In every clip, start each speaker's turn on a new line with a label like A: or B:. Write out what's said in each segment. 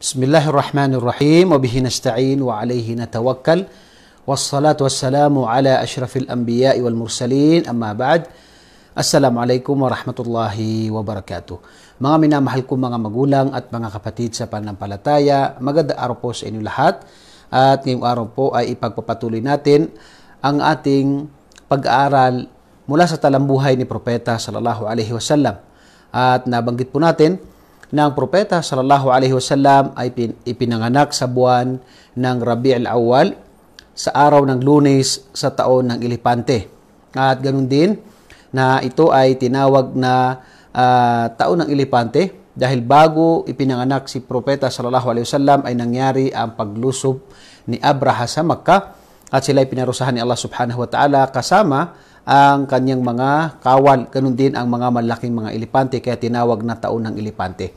A: Bismillahirrahmanirrahim. Wa bihi nasta'in wa alayhi natawakkal. Wassalatu wassalamu ala ashrafil anbiya wal mursalin. Amma ba'd. Assalamualaikum warahmatullahi wabarakatuh. Mga minamahal kong mga magulang at mga kapatid sa panampalataya, maganda araw po sa inyo lahat. At ngayong araw po ay ipagpapatuloy natin ang ating pag-aaral mula sa talambuhay ni Propeta sallallahu alaihi wasallam. At nabanggit po natin na propeta sallallahu alaihi wasallam ay ipinanganak sa buwan ng Rabi'ul awwal sa araw ng Lunes sa taon ng Ilipante. At ganun din na ito ay tinawag na uh, taon ng Ilipante dahil bago ipinanganak si propeta sallallahu alaihi wasallam ay nangyari ang paglusob ni Abraha sa Makkah at sila ay pinarusahan ni Allah subhanahu wa ta'ala kasama ang kanyang mga kawal. Ganun din ang mga malaking mga elepante kaya tinawag na taon ng elepante.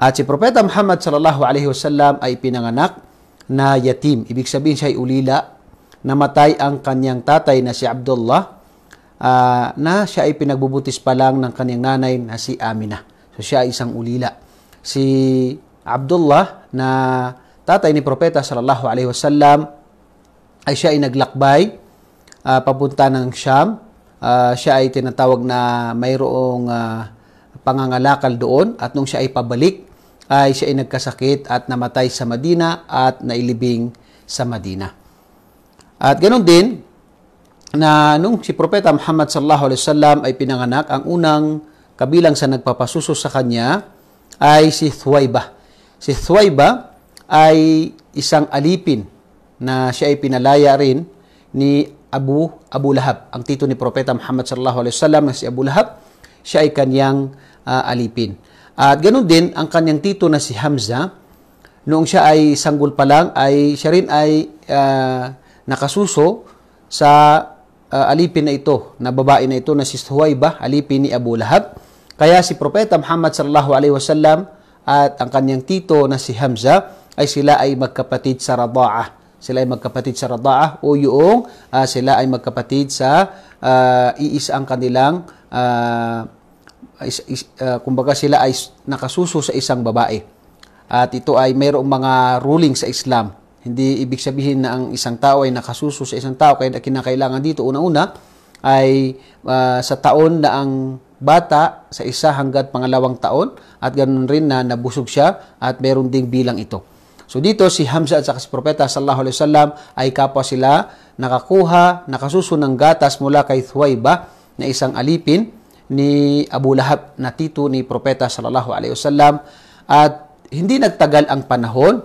A: At si Propeta Muhammad sallallahu alaihi wasallam ay pinanganak na yatim. Ibig sabihin siya ay ulila. Namatay ang kanyang tatay na si Abdullah uh, na siya ay pinagbubutis pa lang ng kanyang nanay na si Amina. So siya ay isang ulila. Si Abdullah na tatay ni Propeta sallallahu alaihi wasallam ay siya ay naglakbay uh, papunta ng Syam. Uh, ah, siya ay tinatawag na mayroong uh, pangangalakal doon at nung siya ay pabalik ay siya ay nagkasakit at namatay sa Madina at nailibing sa Madina. At ganoon din na nung si Propeta Muhammad sallallahu alaihi wasallam ay pinanganak ang unang kabilang sa nagpapasuso sa kanya ay si Thuwaybah. Si Thuwaybah ay isang alipin na siya ay pinalaya rin ni Abu Abu Lahab. Ang tito ni Propeta Muhammad sallallahu alaihi wasallam na si Abu Lahab, siya ay kanyang uh, alipin. At ganoon din ang kanyang tito na si Hamza, noong siya ay sanggol pa lang ay siya rin ay uh, nakasuso sa uh, alipin na ito, na babae na ito na si Huwayba, alipin ni Abu Lahab. Kaya si Propeta Muhammad sallallahu alaihi wasallam at ang kanyang tito na si Hamza ay sila ay magkapatid sa Rada'ah sila ay magkapatid sa radaah o yung uh, sila ay magkapatid sa uh, ah, iis ang kanilang uh, is, is, uh, kumbaga sila ay nakasuso sa isang babae. At ito ay mayroong mga ruling sa Islam. Hindi ibig sabihin na ang isang tao ay nakasuso sa isang tao kaya kinakailangan dito una-una ay uh, sa taon na ang bata sa isa hanggat pangalawang taon at ganoon rin na nabusog siya at meron ding bilang ito. So dito si Hamza at saka si Propeta sallallahu alaihi wasallam ay kapwa sila nakakuha, nakasuso ng gatas mula kay Thuwayba na isang alipin ni Abu Lahab na tito ni Propeta sallallahu alaihi wasallam at hindi nagtagal ang panahon.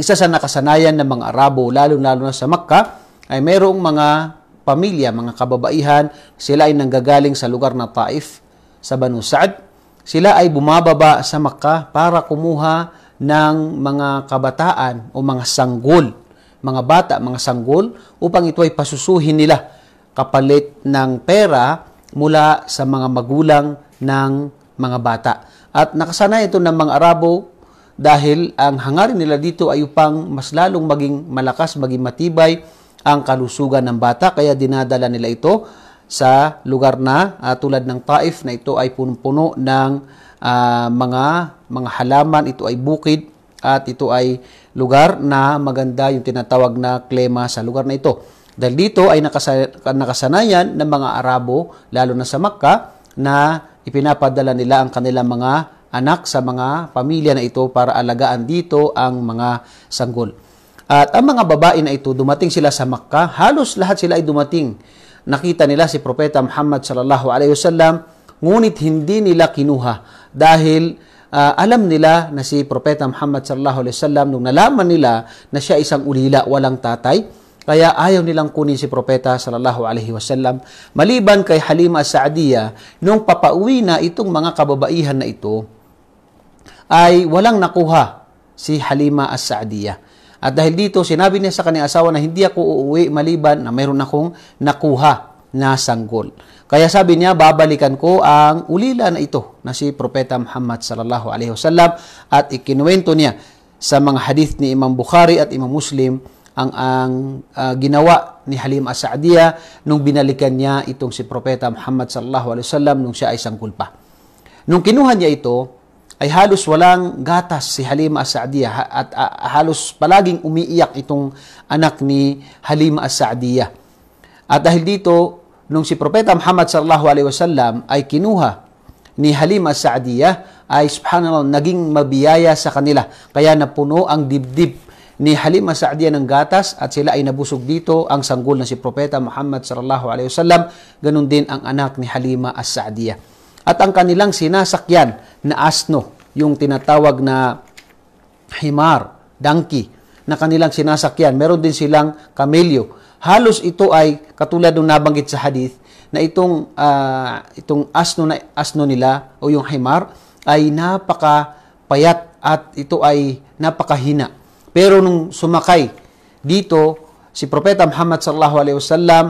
A: Isa sa nakasanayan ng mga Arabo lalo-lalo na sa Makkah ay mayroong mga pamilya, mga kababaihan, sila ay nanggagaling sa lugar na Taif sa Banu Sa'd. Sila ay bumababa sa Makkah para kumuha ng mga kabataan o mga sanggol, mga bata, mga sanggol, upang ito ay pasusuhin nila kapalit ng pera mula sa mga magulang ng mga bata. At nakasanay ito ng mga Arabo dahil ang hangarin nila dito ay upang mas lalong maging malakas, maging matibay ang kalusugan ng bata kaya dinadala nila ito sa lugar na uh, tulad ng Taif na ito ay punong-puno ng uh, mga mga halaman, ito ay bukid at ito ay lugar na maganda yung tinatawag na klema sa lugar na ito. Dahil dito ay nakasanayan ng mga Arabo, lalo na sa Makka, na ipinapadala nila ang kanilang mga anak sa mga pamilya na ito para alagaan dito ang mga sanggol. At ang mga babae na ito, dumating sila sa Makka, halos lahat sila ay dumating. Nakita nila si Propeta Muhammad sallallahu alaihi wasallam, ngunit hindi nila kinuha dahil uh, alam nila na si Propeta Muhammad sallallahu alaihi wasallam nung nalaman nila na siya isang ulila walang tatay kaya ayaw nilang kunin si Propeta sallallahu alaihi wasallam maliban kay Halima Saadiya nung papauwi na itong mga kababaihan na ito ay walang nakuha si Halima As-Saadiya. At dahil dito, sinabi niya sa kanyang asawa na hindi ako uuwi maliban na mayroon akong nakuha na sanggol. Kaya sabi niya, babalikan ko ang ulila na ito na si Propeta Muhammad sallallahu alaihi wasallam at ikinuwento niya sa mga hadith ni Imam Bukhari at Imam Muslim ang ang uh, ginawa ni Halim as nung binalikan niya itong si Propeta Muhammad sallallahu alaihi wasallam nung siya ay sanggol pa. Nung kinuha niya ito, ay halos walang gatas si Halima As-Sa'diya at ah, halos palaging umiiyak itong anak ni Halima as At dahil dito, nung si Propeta Muhammad sallallahu alaihi wasallam ay kinuha ni Halima Saadiyah ay subhanallah naging mabiyaya sa kanila. Kaya napuno ang dibdib ni Halima Saadiyah ng gatas at sila ay nabusog dito ang sanggol na si Propeta Muhammad sallallahu alaihi wasallam. Ganun din ang anak ni Halima As-Saadiyah. At ang kanilang sinasakyan na asno, yung tinatawag na himar, donkey, na kanilang sinasakyan. Meron din silang kamelyo halos ito ay katulad ng nabanggit sa hadith na itong uh, itong asno na asno nila o yung himar ay napaka payat at ito ay napakahina. Pero nung sumakay dito si Propeta Muhammad sallallahu alaihi wasallam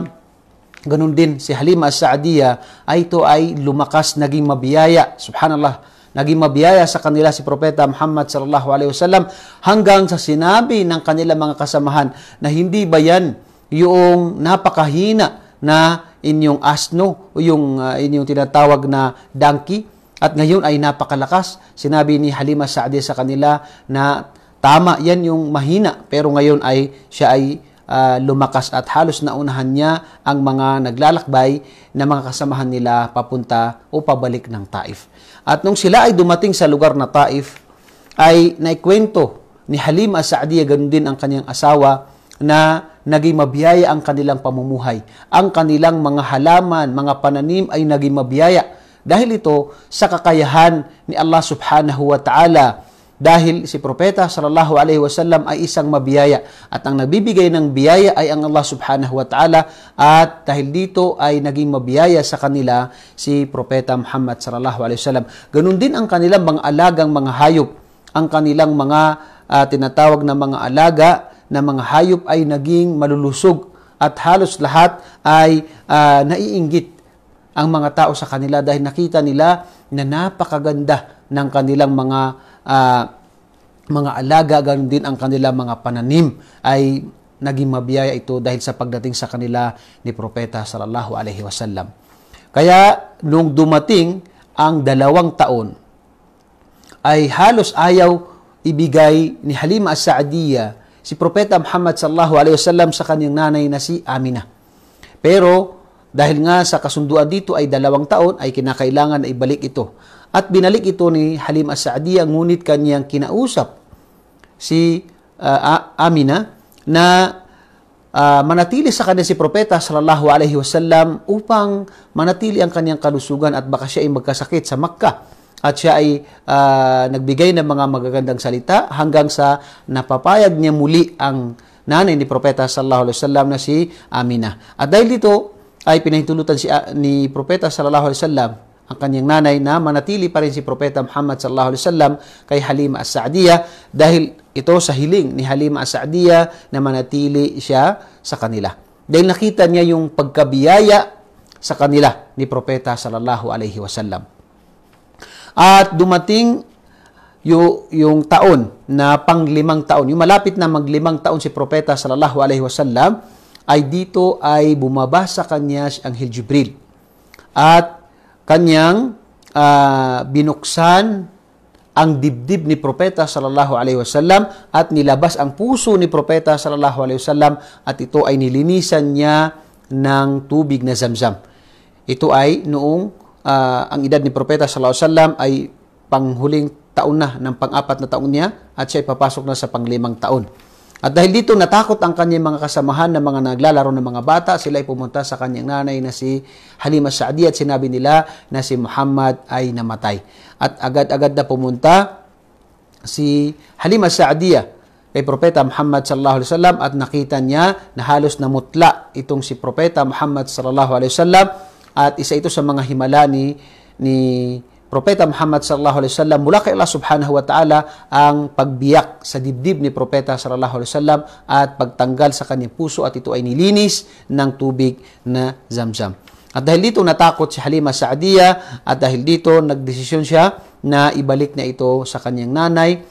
A: ganun din si Halima Sa'diyah ay ito ay lumakas naging mabiyaya. Subhanallah naging mabiyaya sa kanila si Propeta Muhammad sallallahu alaihi wasallam hanggang sa sinabi ng kanila mga kasamahan na hindi ba yan yung napakahina na inyong asno o yung uh, inyong tinatawag na donkey at ngayon ay napakalakas. Sinabi ni Halima Saadi sa kanila na tama yan yung mahina pero ngayon ay siya ay uh, lumakas at halos naunahan niya ang mga naglalakbay na mga kasamahan nila papunta o pabalik ng Taif. At nung sila ay dumating sa lugar na Taif ay naikwento ni Halima Saadiya ganun din ang kanyang asawa na naging mabiyaya ang kanilang pamumuhay. Ang kanilang mga halaman, mga pananim ay naging mabiyaya. Dahil ito sa kakayahan ni Allah subhanahu wa ta'ala. Dahil si Propeta sallallahu alaihi wasallam ay isang mabiyaya at ang nagbibigay ng biyaya ay ang Allah subhanahu wa ta'ala at dahil dito ay naging mabiyaya sa kanila si Propeta Muhammad sallallahu alaihi wasallam. Ganun din ang kanilang mga alagang mga hayop, ang kanilang mga uh, tinatawag na mga alaga na mga hayop ay naging malulusog at halos lahat ay uh, naiinggit ang mga tao sa kanila dahil nakita nila na napakaganda ng kanilang mga uh, mga alaga, ganun din ang kanilang mga pananim ay naging mabiyaya ito dahil sa pagdating sa kanila ni Propeta sallallahu alaihi wasallam. Kaya nung dumating ang dalawang taon ay halos ayaw ibigay ni Halima as-Saadiya si Propeta Muhammad sallallahu alaihi wasallam sa kanyang nanay na si Amina. Pero dahil nga sa kasunduan dito ay dalawang taon ay kinakailangan na ibalik ito. At binalik ito ni Halim As-Sa'diya ngunit kaniyang kinausap si uh, Amina na uh, manatili sa kanya si Propeta sallallahu alaihi wasallam upang manatili ang kanyang kalusugan at baka siya ay magkasakit sa Makkah at siya ay uh, nagbigay ng mga magagandang salita hanggang sa napapayag niya muli ang nanay ni Propeta sallallahu alaihi wasallam na si Amina. At dahil dito ay pinahintulutan si, uh, ni Propeta sallallahu alaihi wasallam ang kanyang nanay na manatili pa rin si Propeta Muhammad sallallahu alaihi wasallam kay Halima as-Sa'diya dahil ito sa hiling ni Halima as-Sa'diya na manatili siya sa kanila. Dahil nakita niya yung pagkabiyaya sa kanila ni Propeta sallallahu alaihi wasallam. At dumating yung, taon na panglimang taon, yung malapit na maglimang taon si Propeta sallallahu alaihi wasallam, ay dito ay bumaba sa kanya si Anghel Jibril. At kanyang uh, binuksan ang dibdib ni Propeta sallallahu alaihi wasallam at nilabas ang puso ni Propeta sallallahu alaihi wasallam at ito ay nilinisan niya ng tubig na zamzam. Ito ay noong uh, ang edad ni Propeta sallallahu alaihi wasallam ay panghuling taon na ng pang-apat na taon niya at siya ay papasok na sa panglimang taon. At dahil dito natakot ang kanyang mga kasamahan na mga naglalaro ng mga bata, sila ay pumunta sa kanyang nanay na si Halima Saadi at sinabi nila na si Muhammad ay namatay. At agad-agad na pumunta si Halima Saadiya ah, kay Propeta Muhammad sallallahu alaihi wasallam at nakita niya na halos namutla itong si Propeta Muhammad sallallahu alaihi wasallam at isa ito sa mga himala ni ni Propeta Muhammad sallallahu alaihi wasallam mula kay Allah subhanahu wa ta'ala ang pagbiyak sa dibdib ni Propeta sallallahu alaihi wasallam at pagtanggal sa kanyang puso at ito ay nilinis ng tubig na zamzam. At dahil dito natakot si Halima Saadiya at dahil dito nagdesisyon siya na ibalik na ito sa kanyang nanay.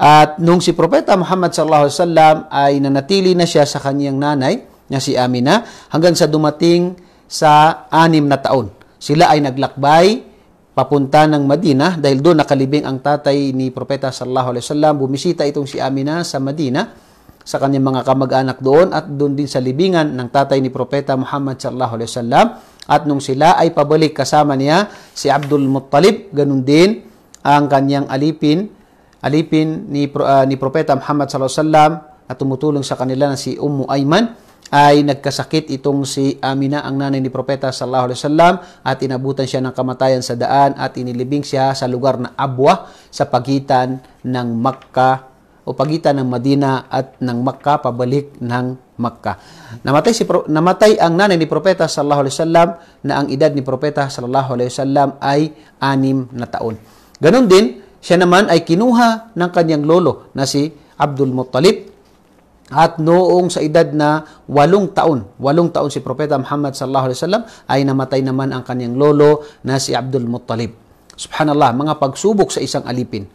A: At nung si Propeta Muhammad sallallahu alaihi wasallam ay nanatili na siya sa kanyang nanay na si Amina hanggang sa dumating sa anim na taon. Sila ay naglakbay papunta ng Madina dahil doon nakalibing ang tatay ni Propeta sallallahu alaihi wasallam. Bumisita itong si Amina sa Madina sa kanyang mga kamag-anak doon at doon din sa libingan ng tatay ni Propeta Muhammad sallallahu alaihi wasallam. At nung sila ay pabalik kasama niya si Abdul Muttalib, ganun din ang kanyang alipin, alipin ni, uh, ni Propeta Muhammad sallallahu alaihi wasallam at tumutulong sa kanila na si Ummu Ayman ay nagkasakit itong si Amina ang nanay ni Propeta sallallahu alaihi wasallam at inabutan siya ng kamatayan sa daan at inilibing siya sa lugar na Abwa sa pagitan ng Makkah o pagitan ng Madina at ng Makkah pabalik ng Makkah. Namatay si namatay ang nanay ni Propeta sallallahu alaihi wasallam na ang edad ni Propeta sallallahu alaihi wasallam ay anim na taon. Ganon din, siya naman ay kinuha ng kanyang lolo na si Abdul Muttalib at noong sa edad na walong taon, walong taon si Propeta Muhammad sallallahu alaihi wasallam ay namatay naman ang kanyang lolo na si Abdul Muttalib. Subhanallah, mga pagsubok sa isang alipin.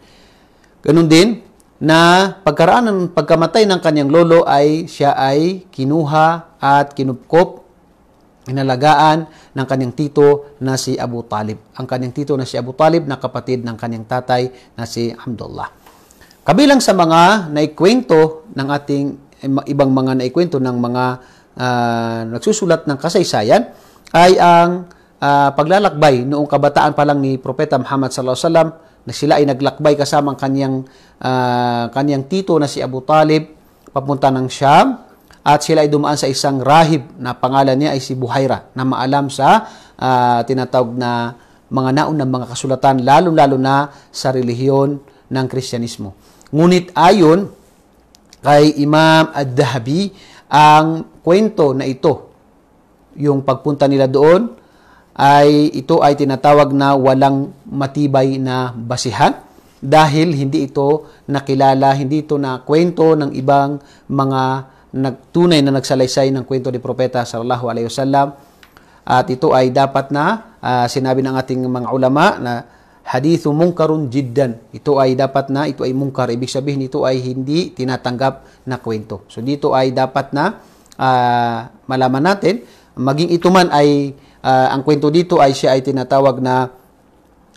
A: Ganun din na pagkaraan ng pagkamatay ng kanyang lolo ay siya ay kinuha at kinupkop inalagaan ng kanyang tito na si Abu Talib. Ang kanyang tito na si Abu Talib na kapatid ng kanyang tatay na si Abdullah. Kabilang sa mga naikwento ng ating eh, ibang mga naikwento ng mga uh, nagsusulat ng kasaysayan ay ang uh, paglalakbay noong kabataan pa lang ni Propeta Muhammad sallallahu alaihi wasallam na sila ay naglakbay kasama ang kanyang uh, kanyang tito na si Abu Talib papunta ng Syam at sila ay dumaan sa isang rahib na pangalan niya ay si Buhaira na maalam sa uh, tinatawag na mga naunang mga kasulatan lalo-lalo na sa relihiyon ng Kristyanismo. Ngunit ayon kay Imam Ad-Dahabi ang kwento na ito. Yung pagpunta nila doon ay ito ay tinatawag na walang matibay na basihan dahil hindi ito nakilala, hindi ito na kwento ng ibang mga nagtunay na nagsalaysay ng kwento ni Propeta sallallahu alaihi wasallam at ito ay dapat na uh, sinabi ng ating mga ulama na hadithu munkarun jiddan. Ito ay dapat na, ito ay munkar. Ibig sabihin, ito ay hindi tinatanggap na kwento. So dito ay dapat na uh, malaman natin, maging ito man ay, uh, ang kwento dito ay siya ay tinatawag na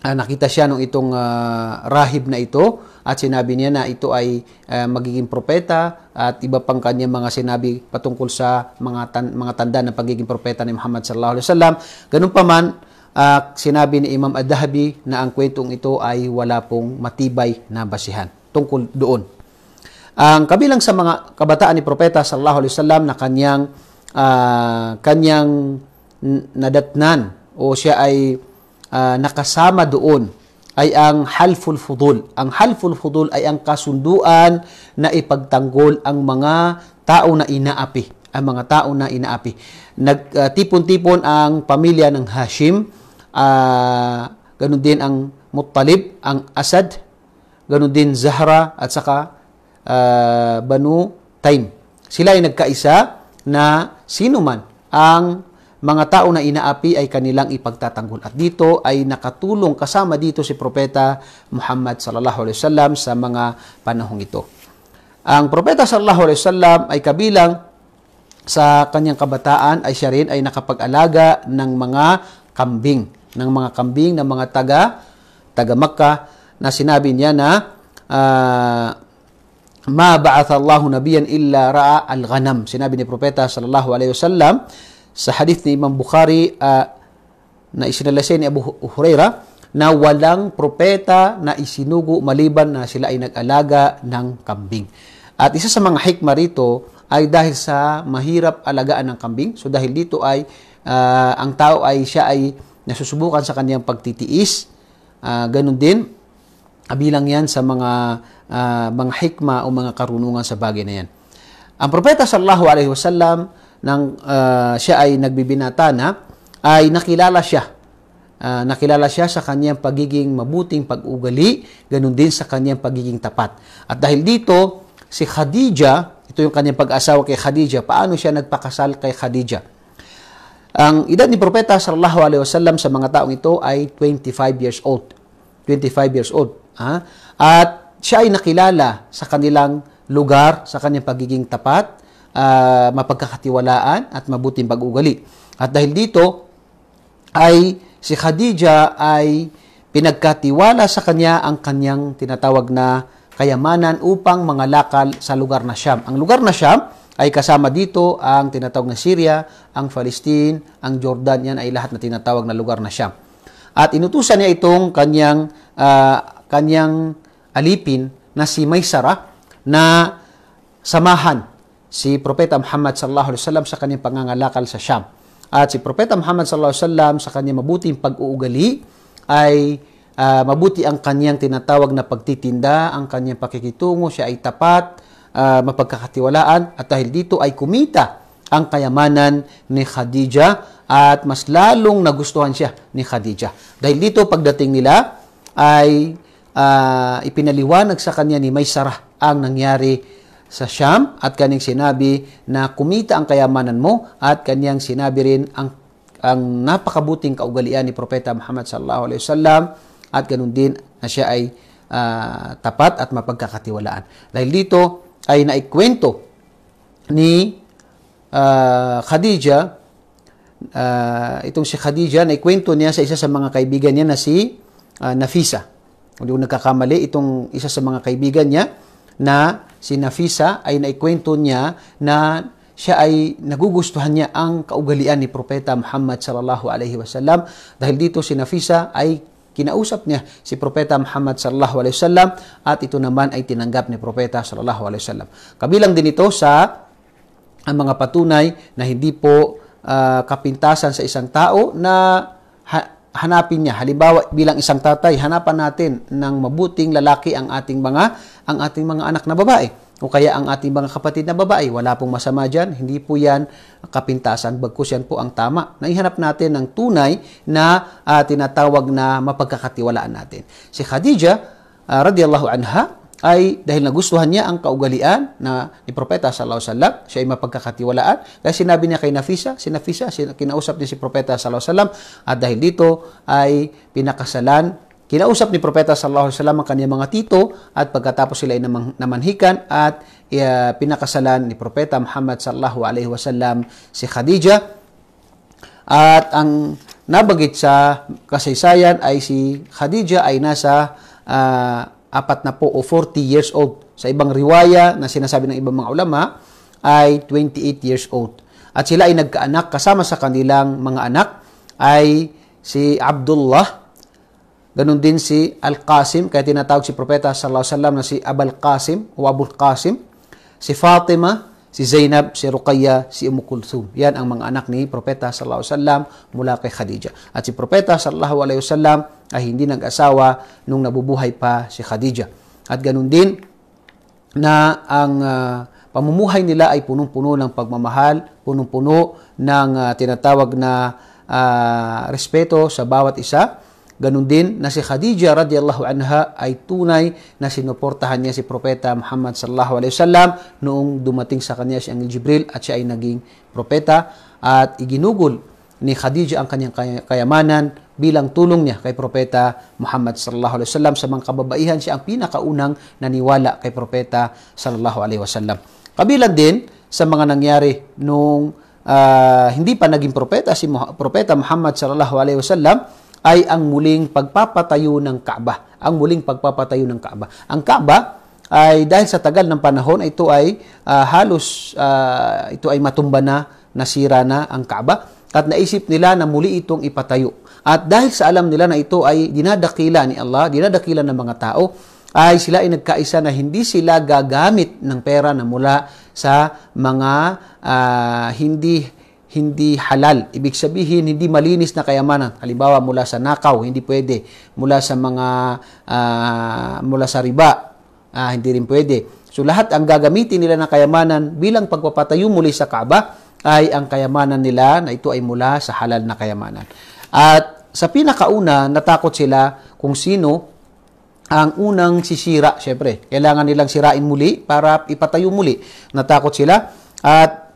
A: uh, nakita siya nung itong uh, rahib na ito at sinabi niya na ito ay uh, magiging propeta at iba pang kanya mga sinabi patungkol sa mga tan- mga tanda ng pagiging propeta ni Muhammad sallallahu alaihi wasallam. Ganun pa man, uh, sinabi ni Imam Ad-Dahabi na ang kwentong ito ay wala pong matibay na basihan tungkol doon. Ang kabilang sa mga kabataan ni Propeta sallallahu alaihi wasallam na kanyang uh, kanyang nadatnan o siya ay uh, nakasama doon ay ang halful fudul. Ang halful fudul ay ang kasunduan na ipagtanggol ang mga tao na inaapi. Ang mga tao na inaapi. Nagtipon-tipon ah, uh, ang pamilya ng Hashim Uh, ganun din ang Muttalib, ang Asad, ganun din Zahra at saka uh, Banu Taim. Sila ay nagkaisa na sino man ang mga tao na inaapi ay kanilang ipagtatanggol. At dito ay nakatulong kasama dito si Propeta Muhammad sallallahu alaihi wasallam sa mga panahong ito. Ang Propeta sallallahu alaihi wasallam ay kabilang sa kanyang kabataan ay siya rin ay nakapag-alaga ng mga kambing ng mga kambing, ng mga taga, taga Makkah, na sinabi niya na uh, ma ba'atha Allahu nabiyan illa ra'a al-ghanam. Sinabi ni Propeta sallallahu alaihi wasallam sa hadith ni Imam Bukhari uh, na isinalasay ni Abu Huraira na walang propeta na isinugo maliban na sila ay nag-alaga ng kambing. At isa sa mga hikma rito ay dahil sa mahirap alagaan ng kambing. So dahil dito ay uh, ang tao ay siya ay nasusubukan sa kaniyang pagtitiis. Uh, ganun din, kabilang yan sa mga, uh, mga hikma o mga karunungan sa bagay na yan. Ang propeta sallallahu alaihi wasallam nang uh, siya ay nagbibinata na ay nakilala siya. Uh, nakilala siya sa kanyang pagiging mabuting pag-ugali, ganun din sa kanyang pagiging tapat. At dahil dito, si Khadija, ito yung kanyang pag-asawa kay Khadija, paano siya nagpakasal kay Khadija? Ang edad ni Propeta sallallahu alaihi wasallam sa mga taong ito ay 25 years old. 25 years old. Ha? At siya ay nakilala sa kanilang lugar, sa kanyang pagiging tapat, uh, mapagkakatiwalaan at mabuting pag-ugali. At dahil dito ay si Khadija ay pinagkatiwala sa kanya ang kanyang tinatawag na kayamanan upang mangalakal sa lugar na Syam. Ang lugar na Syam, ay kasama dito ang tinatawag na Syria, ang Palestine, ang Jordan, yan ay lahat na tinatawag na lugar na siya. At inutusan niya itong kanyang, uh, kanyang alipin na si Maysara na samahan si Propeta Muhammad sallallahu alaihi wasallam sa kanyang pangangalakal sa Syam. At si Propeta Muhammad sallallahu alaihi wasallam sa kanyang mabuting pag-uugali ay uh, mabuti ang kanyang tinatawag na pagtitinda, ang kanyang pakikitungo, siya ay tapat, uh, mapagkakatiwalaan at dahil dito ay kumita ang kayamanan ni Khadija at mas lalong nagustuhan siya ni Khadija. Dahil dito pagdating nila ay uh, ipinaliwanag sa kanya ni Maysara ang nangyari sa Syam at kanyang sinabi na kumita ang kayamanan mo at kaniyang sinabi rin ang ang napakabuting kaugalian ni Propeta Muhammad sallallahu alaihi wasallam at ganun din na siya ay uh, tapat at mapagkakatiwalaan. Dahil dito ay naikwento ni uh, Khadija, uh, itong si Khadija, naikwento niya sa isa sa mga kaibigan niya na si uh, Nafisa. Hindi ko nagkakamali, itong isa sa mga kaibigan niya na si Nafisa ay naikwento niya na siya ay nagugustuhan niya ang kaugalian ni Propeta Muhammad sallallahu alaihi wasallam dahil dito si Nafisa ay Kinausap niya si Propeta Muhammad sallallahu alaihi wasallam at ito naman ay tinanggap ni Propeta sallallahu alaihi wasallam. Kabilang din ito sa ang mga patunay na hindi po uh, kapintasan sa isang tao na ha- hanapin niya. Halimbawa, bilang isang tatay, hanapan natin ng mabuting lalaki ang ating mga ang ating mga anak na babae. O kaya ang ating mga kapatid na babae, wala pong masama dyan, hindi po yan kapintasan, bagkus yan po ang tama. Naihanap natin ng tunay na uh, tinatawag na mapagkakatiwalaan natin. Si Khadija, uh, radiyallahu anha, ay dahil nagustuhan niya ang kaugalian na ni Propeta sallallahu alaihi wasallam, siya ay mapagkakatiwalaan. Kaya sinabi niya kay Nafisa, si Nafisa, kinausap niya si Propeta sallallahu alaihi wasallam at dahil dito ay pinakasalan Kinausap ni Propeta sallallahu alaihi wasallam ang kaniyang mga tito at pagkatapos sila ay namanhikan at uh, pinakasalan ni Propeta Muhammad sallallahu alaihi wasallam si Khadija at ang nabagit sa kasaysayan ay si Khadija ay nasa uh, apat na po o 40 years old. Sa ibang riwaya na sinasabi ng ibang mga ulama ay 28 years old. At sila ay nagkaanak kasama sa kanilang mga anak ay si Abdullah Ganun din si Al-Qasim, kaya tinatawag si Propeta sallallahu alaihi wasallam na si Abul Qasim o Abul Qasim, si Fatima, si Zainab, si Ruqayyah, si Ummu Kulthum. Yan ang mga anak ni Propeta sallallahu alaihi wasallam mula kay Khadija. At si Propeta sallallahu alaihi wasallam ay hindi nag-asawa nung nabubuhay pa si Khadija. At ganun din na ang uh, pamumuhay nila ay punong-puno ng pagmamahal, punong-puno ng uh, tinatawag na uh, respeto sa bawat isa Ganun din na si Khadija radiyallahu anha ay tunay na sinuportahan niya si Propeta Muhammad sallallahu alaihi wasallam noong dumating sa kanya si Angel Jibril at siya ay naging propeta at iginugol ni Khadija ang kanyang kayamanan bilang tulong niya kay Propeta Muhammad sallallahu alaihi wasallam sa mga kababaihan siya ang pinakaunang naniwala kay Propeta sallallahu alaihi wasallam. Kabilang din sa mga nangyari noong uh, hindi pa naging propeta si Propeta Muhammad sallallahu alaihi wasallam ay ang muling pagpapatayo ng Kaaba. Ang muling pagpapatayo ng Kaaba. Ang Kaaba ay dahil sa tagal ng panahon ito ay uh, halos uh, ito ay matumba na, nasira na ang Kaaba at naisip nila na muli itong ipatayo. At dahil sa alam nila na ito ay dinadakila ni Allah, dinadakila ng mga tao, ay sila ay nagkaisa na hindi sila gagamit ng pera na mula sa mga uh, hindi hindi halal. Ibig sabihin, hindi malinis na kayamanan. Halimbawa, mula sa nakaw, hindi pwede. Mula sa mga, uh, mula sa riba, uh, hindi rin pwede. So lahat ang gagamitin nila ng kayamanan bilang pagpapatayo muli sa Kaaba ay ang kayamanan nila na ito ay mula sa halal na kayamanan. At sa pinakauna, natakot sila kung sino ang unang sisira, syempre. Kailangan nilang sirain muli para ipatayo muli. Natakot sila at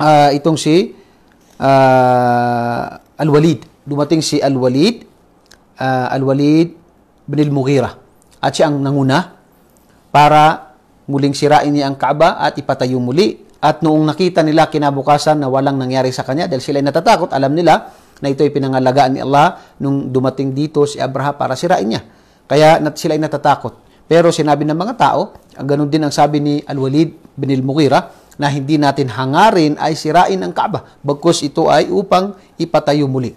A: uh, itong si uh, Al-Walid. Dumating si Al-Walid, uh, Al-Walid bin al-Mughira. At siya ang nanguna para muling sirain niya ang Kaaba at ipatayo muli. At noong nakita nila kinabukasan na walang nangyari sa kanya dahil sila ay natatakot, alam nila na ito ay pinangalagaan ni Allah nung dumating dito si Abraha para sirain niya. Kaya nat sila ay natatakot. Pero sinabi ng mga tao, ganun din ang sabi ni Al-Walid bin al-Mughira, na hindi natin hangarin ay sirain ang Kaaba, bagkus ito ay upang ipatayo muli.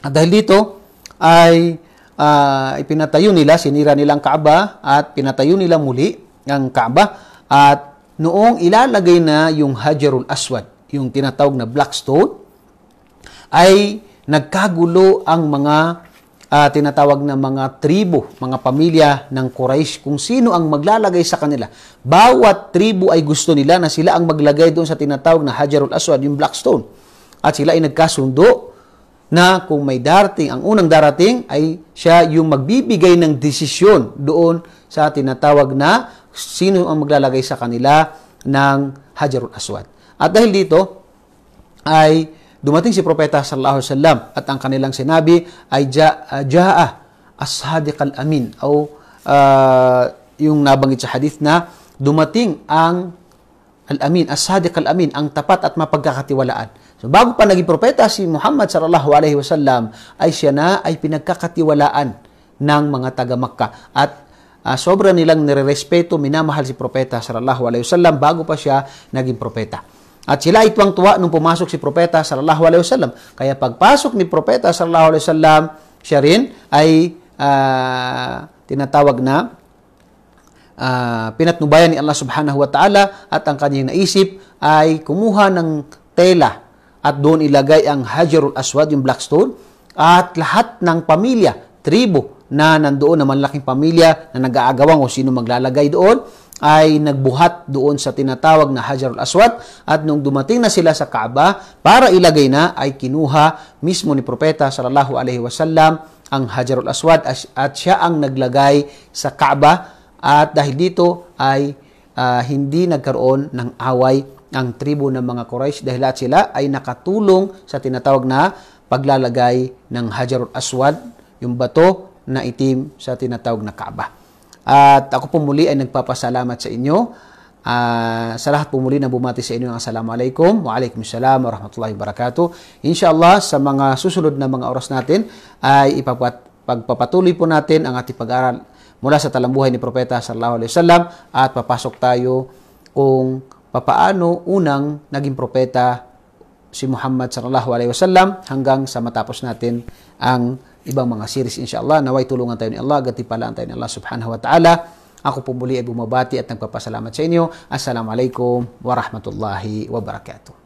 A: At dahil dito ay uh, ipinatayo nila, sinira nila ang Kaaba at pinatayo nila muli ang Kaaba at noong ilalagay na yung Hajarul Aswad, yung tinatawag na black stone, ay nagkagulo ang mga uh, tinatawag na mga tribo, mga pamilya ng Quraysh, kung sino ang maglalagay sa kanila. Bawat tribo ay gusto nila na sila ang maglagay doon sa tinatawag na Hajarul Aswad, yung black stone. At sila ay nagkasundo na kung may darating, ang unang darating ay siya yung magbibigay ng desisyon doon sa tinatawag na sino ang maglalagay sa kanila ng Hajarul Aswad. At dahil dito ay Dumating si Propeta sallallahu alaihi wasallam at ang kanilang sinabi ay ah, jaa ja as-sadiq al-amin o uh, ah, yung nabanggit sa hadith na dumating ang al-amin, as-sadiq al-amin, ang tapat at mapagkakatiwalaan. So bago pa naging propeta si Muhammad sallallahu alaihi wasallam ay siya na ay pinagkakatiwalaan ng mga taga Makkah at uh, sobra nilang nirerespeto, minamahal si propeta sallallahu alaihi wasallam bago pa siya naging propeta. At sila ay tuwa nung pumasok si Propeta sallallahu alaihi wasallam. Kaya pagpasok ni Propeta sallallahu alaihi wasallam, siya rin ay uh, tinatawag na uh, pinatnubayan ni Allah subhanahu wa ta'ala at ang kanyang naisip ay kumuha ng tela at doon ilagay ang Hajarul Aswad, yung stone, at lahat ng pamilya, tribo na nandoon na malaking pamilya na nag-aagawang o sino maglalagay doon, ay nagbuhat doon sa tinatawag na Hajarul Aswad at nung dumating na sila sa Kaaba para ilagay na ay kinuha mismo ni Propeta sallallahu alaihi wasallam ang Hajarul Aswad at siya ang naglagay sa Kaaba at dahil dito ay uh, hindi nagkaroon ng away ang tribo ng mga Quraysh dahil at sila ay nakatulong sa tinatawag na paglalagay ng Hajarul Aswad, yung bato na itim sa tinatawag na Kaaba. At ako po muli ay nagpapasalamat sa inyo. Uh, sa lahat po muli na bumati sa inyo Assalamualaikum. Waalaikum salam wabarakatuh. Inshallah, sa mga susunod na mga oras natin ay ipagpapatuloy po natin ang ating pag-aral mula sa talambuhay ni Propeta sallallahu alaihi wasallam at papasok tayo kung papaano unang naging propeta si Muhammad sallallahu alaihi wasallam hanggang sa matapos natin ang ibang mga series inshallah. Naway tulungan tayo ni Allah, gatipalaan tayo ni Allah subhanahu wa ta'ala. Ako po muli ay bumabati at nagpapasalamat sa inyo. Assalamualaikum warahmatullahi wabarakatuh.